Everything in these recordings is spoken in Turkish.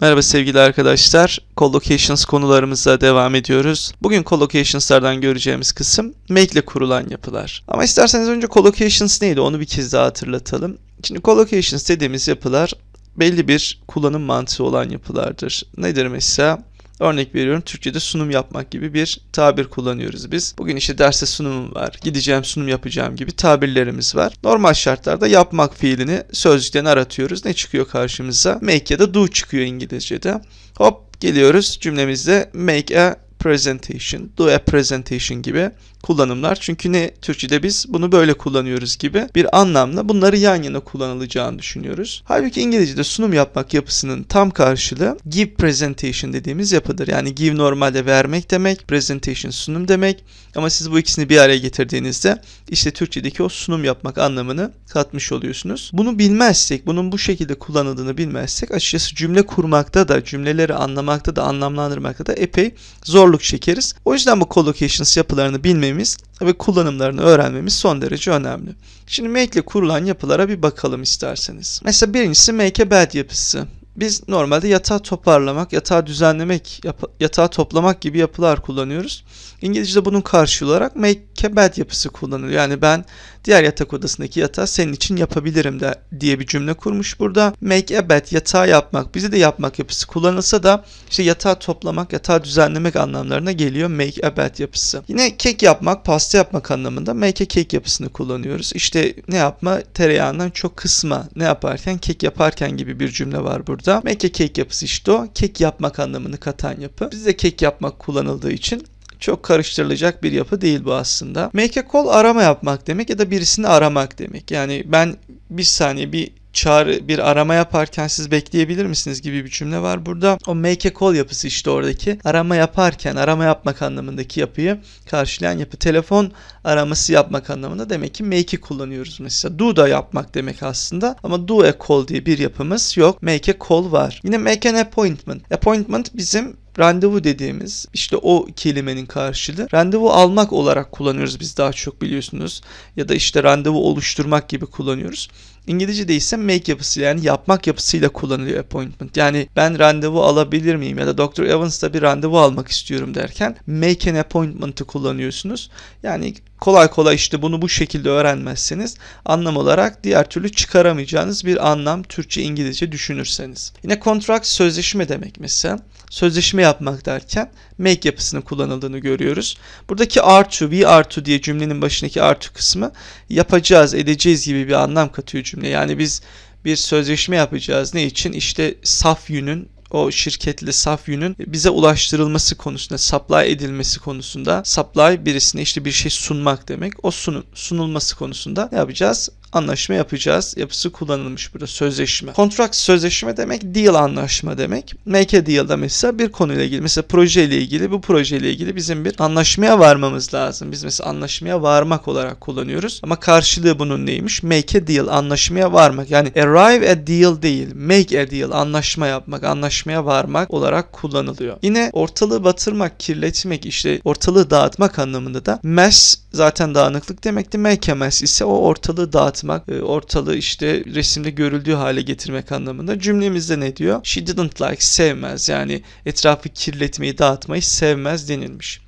Merhaba sevgili arkadaşlar. Collocations konularımıza devam ediyoruz. Bugün Collocations'lardan göreceğimiz kısım make ile kurulan yapılar. Ama isterseniz önce Collocations neydi onu bir kez daha hatırlatalım. Şimdi Collocations dediğimiz yapılar belli bir kullanım mantığı olan yapılardır. Nedir mesela? Örnek veriyorum Türkçe'de sunum yapmak gibi bir tabir kullanıyoruz biz. Bugün işte derse sunumum var, gideceğim sunum yapacağım gibi tabirlerimiz var. Normal şartlarda yapmak fiilini sözlükten aratıyoruz. Ne çıkıyor karşımıza? Make ya da do çıkıyor İngilizce'de. Hop geliyoruz cümlemizde make a presentation, do a presentation gibi kullanımlar. Çünkü ne Türkçe'de biz bunu böyle kullanıyoruz gibi bir anlamla bunları yan yana kullanılacağını düşünüyoruz. Halbuki İngilizce'de sunum yapmak yapısının tam karşılığı give presentation dediğimiz yapıdır. Yani give normalde vermek demek, presentation sunum demek. Ama siz bu ikisini bir araya getirdiğinizde işte Türkçedeki o sunum yapmak anlamını katmış oluyorsunuz. Bunu bilmezsek, bunun bu şekilde kullanıldığını bilmezsek açıkçası cümle kurmakta da, cümleleri anlamakta da, anlamlandırmakta da epey zorluk zorluk çekeriz. O yüzden bu collocations yapılarını bilmemiz ve kullanımlarını öğrenmemiz son derece önemli. Şimdi make ile kurulan yapılara bir bakalım isterseniz. Mesela birincisi make'e bed yapısı. Biz normalde yatağı toparlamak, yatağı düzenlemek, yatağı toplamak gibi yapılar kullanıyoruz. İngilizce'de bunun karşılığı olarak make a bed yapısı kullanılıyor. Yani ben diğer yatak odasındaki yatağı senin için yapabilirim de diye bir cümle kurmuş burada. Make a bed yatağı yapmak. bizi de yapmak yapısı kullanılsa da işte yatağı toplamak, yatağı düzenlemek anlamlarına geliyor make a bed yapısı. Yine kek yapmak, pasta yapmak anlamında make a cake yapısını kullanıyoruz. İşte ne yapma? Tereyağından çok kısma. Ne yaparken? Kek yaparken gibi bir cümle var burada sınıfta Mekke kek yapısı işte o. Kek yapmak anlamını katan yapı. Bizde kek yapmak kullanıldığı için çok karıştırılacak bir yapı değil bu aslında. Make a call arama yapmak demek ya da birisini aramak demek. Yani ben bir saniye bir çağrı bir arama yaparken siz bekleyebilir misiniz gibi bir cümle var burada. O make a call yapısı işte oradaki. Arama yaparken arama yapmak anlamındaki yapıyı karşılayan yapı. Telefon araması yapmak anlamında demek ki make'i kullanıyoruz mesela. Do da yapmak demek aslında ama do a call diye bir yapımız yok. Make a call var. Yine make an appointment. Appointment bizim randevu dediğimiz işte o kelimenin karşılığı randevu almak olarak kullanıyoruz biz daha çok biliyorsunuz ya da işte randevu oluşturmak gibi kullanıyoruz. İngilizce'de ise make yapısıyla yani yapmak yapısıyla kullanılıyor appointment. Yani ben randevu alabilir miyim ya da Dr. Evans'ta bir randevu almak istiyorum derken make an appointment'ı kullanıyorsunuz. Yani kolay kolay işte bunu bu şekilde öğrenmezseniz anlam olarak diğer türlü çıkaramayacağınız bir anlam Türkçe İngilizce düşünürseniz. Yine contract sözleşme demek mesela. Sözleşme yapmak derken make yapısının kullanıldığını görüyoruz. Buradaki are to, we are to diye cümlenin başındaki are to kısmı yapacağız, edeceğiz gibi bir anlam katıyor cümle. Yani biz bir sözleşme yapacağız. Ne için? İşte saf yünün o şirketli saf yünün bize ulaştırılması konusunda, supply edilmesi konusunda supply birisine işte bir şey sunmak demek. O sunum, sunulması konusunda ne yapacağız? anlaşma yapacağız yapısı kullanılmış burada sözleşme. Contract sözleşme demek deal anlaşma demek. Make a deal'da mesela bir konuyla ilgili mesela proje ile ilgili bu proje ile ilgili bizim bir anlaşmaya varmamız lazım. Biz mesela anlaşmaya varmak olarak kullanıyoruz ama karşılığı bunun neymiş? Make a deal anlaşmaya varmak yani arrive a deal değil make a deal anlaşma yapmak anlaşmaya varmak olarak kullanılıyor. Yine ortalığı batırmak kirletmek işte ortalığı dağıtmak anlamında da mess zaten dağınıklık demekti. Make a mess ise o ortalığı dağıtmak anlatmak, e, ortalığı işte resimde görüldüğü hale getirmek anlamında. Cümlemizde ne diyor? She didn't like sevmez yani etrafı kirletmeyi dağıtmayı sevmez denilmiş.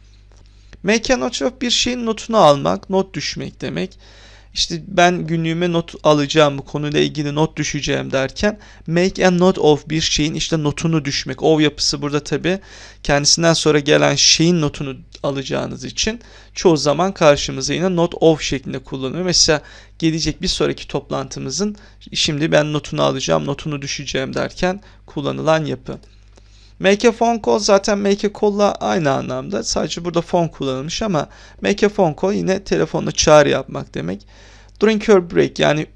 Make a note of bir şeyin notunu almak, not düşmek demek işte ben günlüğüme not alacağım bu konuyla ilgili not düşeceğim derken make a note of bir şeyin işte notunu düşmek. Of yapısı burada tabi kendisinden sonra gelen şeyin notunu alacağınız için çoğu zaman karşımıza yine not of şeklinde kullanıyor. Mesela gelecek bir sonraki toplantımızın şimdi ben notunu alacağım, notunu düşeceğim derken kullanılan yapı. Make a phone call zaten make a call'la aynı anlamda. Sadece burada phone kullanılmış ama make a phone call yine telefonla çağrı yapmak demek. Drink your break yani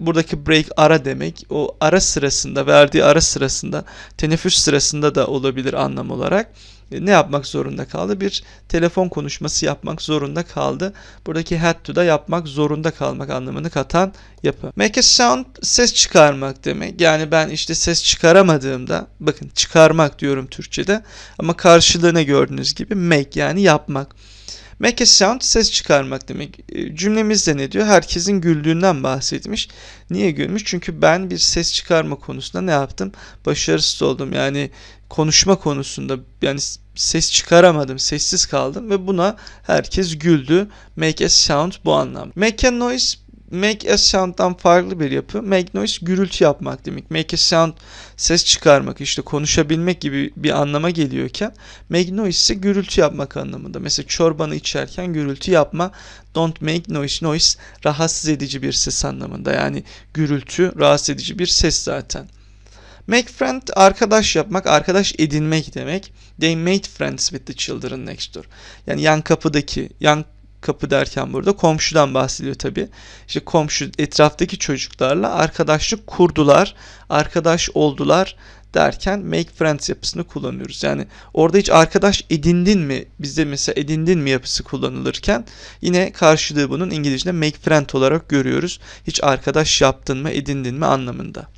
buradaki break ara demek. O ara sırasında verdiği ara sırasında teneffüs sırasında da olabilir anlam olarak e, ne yapmak zorunda kaldı? Bir telefon konuşması yapmak zorunda kaldı. Buradaki had to da yapmak zorunda kalmak anlamını katan yapı. Make a sound ses çıkarmak demek. Yani ben işte ses çıkaramadığımda bakın çıkarmak diyorum Türkçe'de ama karşılığını gördüğünüz gibi make yani yapmak. Make a sound ses çıkarmak demek. E, Cümlemizde ne diyor? Herkesin güldüğünden bahsetmiş. Niye gülmüş? Çünkü ben bir ses çıkarma konusunda ne yaptım? Başarısız oldum. Yani konuşma konusunda yani ses çıkaramadım, sessiz kaldım ve buna herkes güldü. Make a sound bu anlam. Make a noise make a sound'dan farklı bir yapı. Make noise gürültü yapmak demek. Make a sound ses çıkarmak işte konuşabilmek gibi bir anlama geliyorken make noise ise gürültü yapmak anlamında. Mesela çorbanı içerken gürültü yapma. Don't make noise. Noise rahatsız edici bir ses anlamında. Yani gürültü rahatsız edici bir ses zaten. Make friend arkadaş yapmak, arkadaş edinmek demek. They made friends with the children next door. Yani yan kapıdaki, yan kapı derken burada komşudan bahsediyor tabi. İşte komşu etraftaki çocuklarla arkadaşlık kurdular, arkadaş oldular derken make friends yapısını kullanıyoruz. Yani orada hiç arkadaş edindin mi bizde mesela edindin mi yapısı kullanılırken yine karşılığı bunun İngilizce'de make friend olarak görüyoruz. Hiç arkadaş yaptın mı edindin mi anlamında.